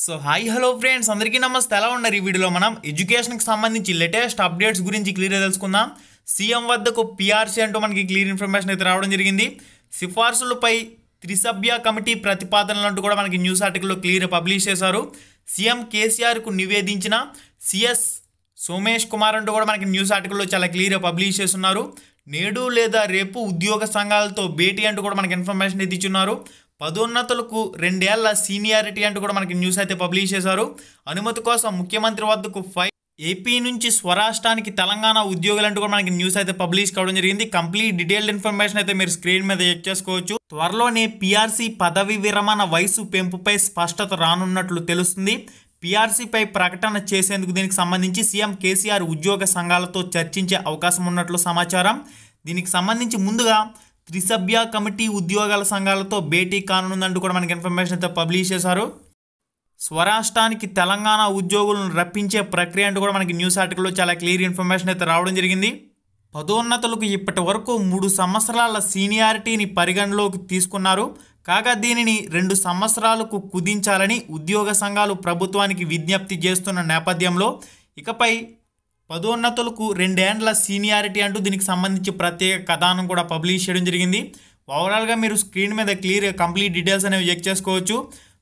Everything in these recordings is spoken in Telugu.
సో హాయ్ హలో ఫ్రెండ్స్ అందరికీ నమస్తే ఎలా ఉన్నారు ఈ వీడియోలో మనం ఎడ్యుకేషన్కి సంబంధించి లేటెస్ట్ అప్డేట్స్ గురించి క్లియర్గా తెలుసుకుందాం సీఎం వద్దకు పీఆర్సీ అంటూ మనకి క్లియర్ ఇన్ఫర్మేషన్ అయితే రావడం జరిగింది సిఫార్సులపై త్రిసభ్య కమిటీ ప్రతిపాదనలు అంటూ కూడా మనకి న్యూస్ ఆర్టికల్లో క్లియర్ పబ్లిష్ చేశారు సీఎం కేసీఆర్కు నివేదించిన సిఎస్ సోమేష్ కుమార్ అంటూ కూడా మనకి న్యూస్ ఆర్టికల్లో చాలా క్లియర్గా పబ్లిష్ చేస్తున్నారు నేడు లేదా రేపు ఉద్యోగ సంఘాలతో భేటీ అంటూ కూడా మనకి ఇన్ఫర్మేషన్ అయితే ఇచ్చున్నారు పదోన్నతులకు రెండేళ్ల సీనియారిటీ అంటూ కూడా మనకి న్యూస్ అయితే పబ్లిష్ చేశారు అనుమతి కోసం ముఖ్యమంత్రి వద్దకు ఫై ఏపీ నుంచి స్వరాష్ట్రానికి తెలంగాణ ఉద్యోగులు అంటూ కూడా మనకి న్యూస్ అయితే పబ్లిష్ కావడం జరిగింది కంప్లీట్ డీటెయిల్డ్ ఇన్ఫర్మేషన్ అయితే మీరు స్క్రీన్ మీద చెక్ చేసుకోవచ్చు త్వరలోనే పీఆర్సీ పదవి విరమణ వయసు పెంపుపై స్పష్టత రానున్నట్లు తెలుస్తుంది పీఆర్సీపై ప్రకటన చేసేందుకు దీనికి సంబంధించి సీఎం కేసీఆర్ ఉద్యోగ సంఘాలతో చర్చించే అవకాశం ఉన్నట్లు సమాచారం దీనికి సంబంధించి ముందుగా త్రిసభ్య కమిటీ ఉద్యోగాల సంఘాలతో భేటీ కానుందంటూ కూడా మనకి ఇన్ఫర్మేషన్ అయితే పబ్లిష్ చేశారు స్వరాష్ట్రానికి తెలంగాణ ఉద్యోగులను రప్పించే ప్రక్రియ అంటూ కూడా మనకి న్యూస్ ఆర్టికల్లో చాలా క్లియర్ ఇన్ఫర్మేషన్ అయితే రావడం జరిగింది పదోన్నతులకు ఇప్పటి వరకు మూడు సంవత్సరాల సీనియారిటీని పరిగణలోకి తీసుకున్నారు కాగా దీనిని రెండు సంవత్సరాలకు కుదించాలని ఉద్యోగ సంఘాలు ప్రభుత్వానికి విజ్ఞప్తి చేస్తున్న నేపథ్యంలో ఇకపై పదోన్నతులకు రెండేండ్ల సీనియారిటీ అంటూ దీనికి సంబంధించి ప్రత్యేక కథానం కూడా పబ్లిష్ చేయడం జరిగింది ఓవరాల్గా మీరు స్క్రీన్ మీద క్లియర్ కంప్లీట్ డీటెయిల్స్ అనేవి చెక్ చేసుకోవచ్చు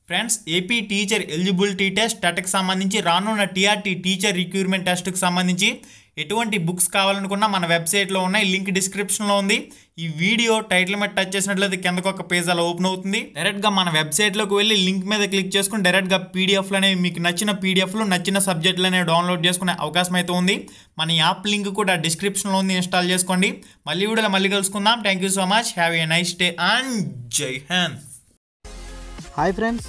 friends AP teacher eligibility test టెట్కి సంబంధించి రానున్న టీఆర్టీ టీచర్ రిక్యూర్మెంట్ టెస్ట్కి సంబంధించి ఎటువంటి బుక్స్ కావాలనుకున్నా మన వెబ్సైట్లో ఉన్నాయి లింక్ డిస్క్రిప్షన్లో ఉంది ఈ వీడియో టైటిల్ మీద టచ్ చేసినట్లయితే కిందకు ఒక పేజ్ అలా ఓపెన్ అవుతుంది డైరెక్ట్గా మన వెబ్సైట్లోకి వెళ్ళి లింక్ మీద క్లిక్ చేసుకుని డైరెక్ట్గా పీడిఎఫ్లు అనేవి మీకు నచ్చిన పీడిఎఫ్లు నచ్చిన సబ్జెక్టులు అనేవి డౌన్లోడ్ చేసుకునే అవకాశం అయితే ఉంది మన యాప్ లింక్ కూడా డిస్క్రిప్షన్లో ఉంది ఇన్స్టాల్ చేసుకోండి మళ్ళీ వీడియోలో మళ్ళీ కలుసుకుందాం thank you so much have a nice day and జై హ్యాండ్ హాయ్ ఫ్రెండ్స్